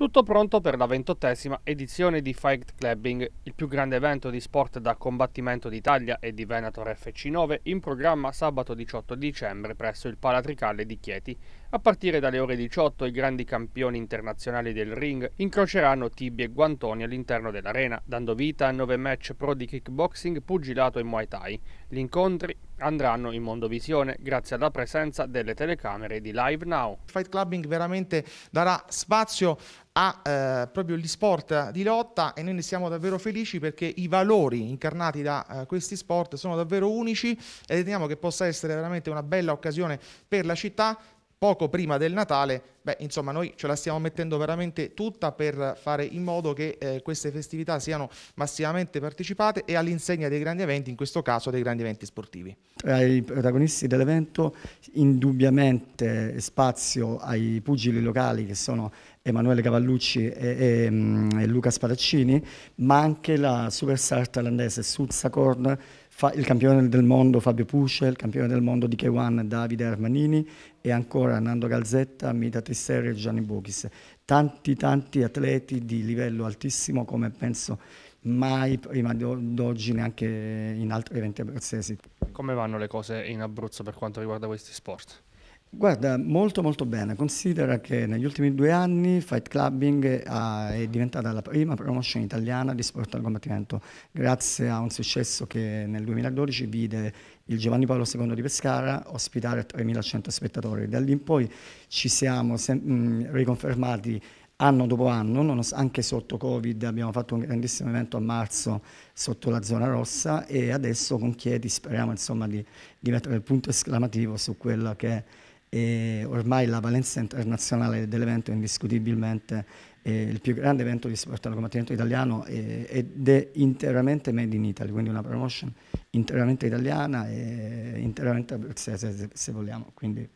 Tutto pronto per la ventottesima edizione di Fight Clubbing, il più grande evento di sport da combattimento d'Italia e di Venator FC9 in programma sabato 18 dicembre presso il Palatricale di Chieti. A partire dalle ore 18 i grandi campioni internazionali del ring incroceranno tibi e guantoni all'interno dell'arena, dando vita a nove match pro di kickboxing, pugilato e muay thai. Gli incontri andranno in mondovisione grazie alla presenza delle telecamere di Live Now. Il Fight Clubbing veramente darà spazio a eh, proprio gli sport di lotta e noi ne siamo davvero felici perché i valori incarnati da eh, questi sport sono davvero unici e riteniamo che possa essere veramente una bella occasione per la città poco prima del Natale, beh, insomma, noi ce la stiamo mettendo veramente tutta per fare in modo che eh, queste festività siano massivamente partecipate e all'insegna dei grandi eventi, in questo caso dei grandi eventi sportivi. Tra eh, i protagonisti dell'evento indubbiamente spazio ai pugili locali che sono Emanuele Cavallucci e, e, mm, e Luca Spadaccini, ma anche la superstar thailandese Sutsakorn, il campione del mondo Fabio Puce, il campione del mondo di K1 Davide Armanini e ancora Nando Galzetta, Mita Tesseri e Gianni Bochis. Tanti, tanti atleti di livello altissimo come penso mai prima d'oggi neanche in altri eventi abruzzesi. Come vanno le cose in Abruzzo per quanto riguarda questi sport? Guarda, molto molto bene. Considera che negli ultimi due anni Fight Clubbing eh, è diventata la prima promotion italiana di sport al combattimento, grazie a un successo che nel 2012 vide il Giovanni Paolo II di Pescara ospitare 3.100 spettatori. Da lì in poi ci siamo mm, riconfermati anno dopo anno, anche sotto Covid abbiamo fatto un grandissimo evento a marzo sotto la zona rossa e adesso con Chieti speriamo insomma, di, di mettere il punto esclamativo su quello che è e ormai la valenza internazionale dell'evento è indiscutibilmente eh, il più grande evento di sport al combattimento italiano eh, ed è interamente made in Italy, quindi una promotion interamente italiana e interamente abruzzese se, se vogliamo. Quindi